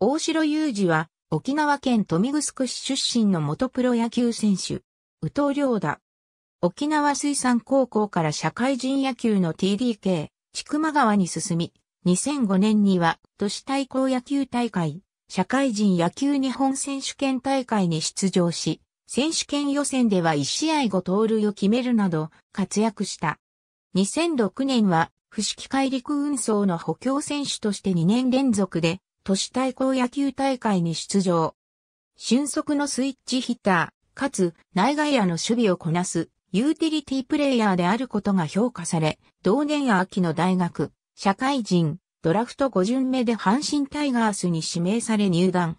大城雄二は、沖縄県富城市出身の元プロ野球選手、宇藤良太。沖縄水産高校から社会人野球の TDK、千曲川に進み、2005年には都市対抗野球大会、社会人野球日本選手権大会に出場し、選手権予選では1試合5盗塁を決めるなど活躍した。2006年は、不式海陸運送の補強選手として2年連続で都市対抗野球大会に出場。俊足のスイッチヒッター、かつ内外野の守備をこなすユーティリティプレイヤーであることが評価され、同年秋の大学、社会人、ドラフト5巡目で阪神タイガースに指名され入団。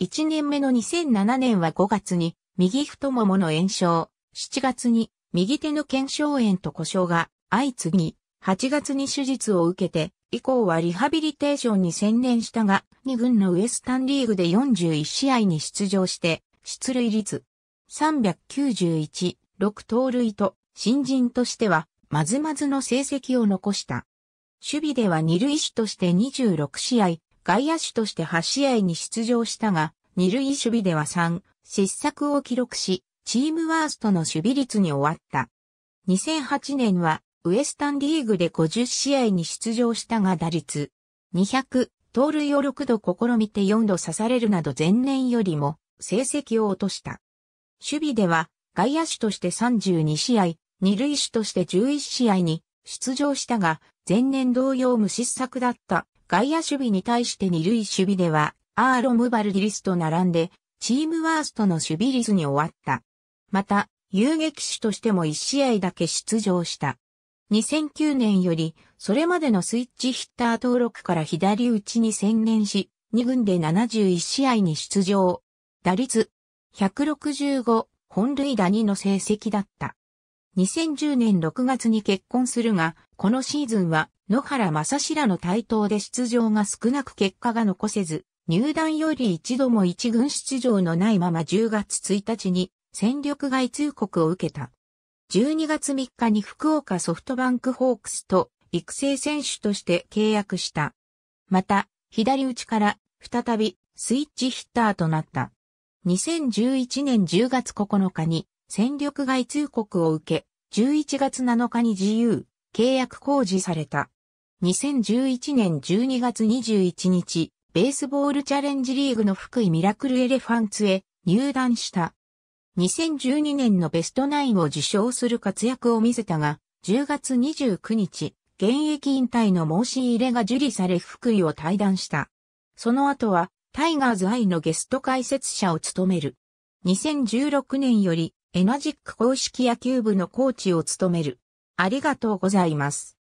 1年目の2007年は5月に右太ももの炎症、7月に右手の腱鞘炎と故障が相次ぎ、8月に手術を受けて以降はリハビリテーションに専念したが、2軍のウエスタンリーグで41試合に出場して、出塁率391、6盗塁と、新人としては、まずまずの成績を残した。守備では二塁手として26試合、外野手として8試合に出場したが、二塁守備では3、失策を記録し、チームワーストの守備率に終わった。2008年はウエスタンリーグで50試合に出場したが打率200、盗塁を6度試みて4度刺されるなど前年よりも成績を落とした。守備では外野手として32試合、二塁手として11試合に出場したが、前年同様無失策だった外野守備に対して二塁守備では、アーロムバルディリスと並んで、チームワーストの守備率に終わった。また、遊撃手としても1試合だけ出場した。2009年より、それまでのスイッチヒッター登録から左打ちに専念し、2軍で71試合に出場。打率、165、本塁打2の成績だった。2010年6月に結婚するが、このシーズンは野原正白の台頭で出場が少なく結果が残せず、入団より一度も一軍出場のないまま10月1日に戦力外通告を受けた。12月3日に福岡ソフトバンクホークスと育成選手として契約した。また、左打ちから再びスイッチヒッターとなった。2011年10月9日に戦力外通告を受け、11月7日に自由契約公示された。2011年12月21日、ベースボールチャレンジリーグの福井ミラクルエレファンツへ入団した。2012年のベストナインを受賞する活躍を見せたが、10月29日、現役引退の申し入れが受理され福井を退団した。その後は、タイガーズ愛のゲスト解説者を務める。2016年より、エナジック公式野球部のコーチを務める。ありがとうございます。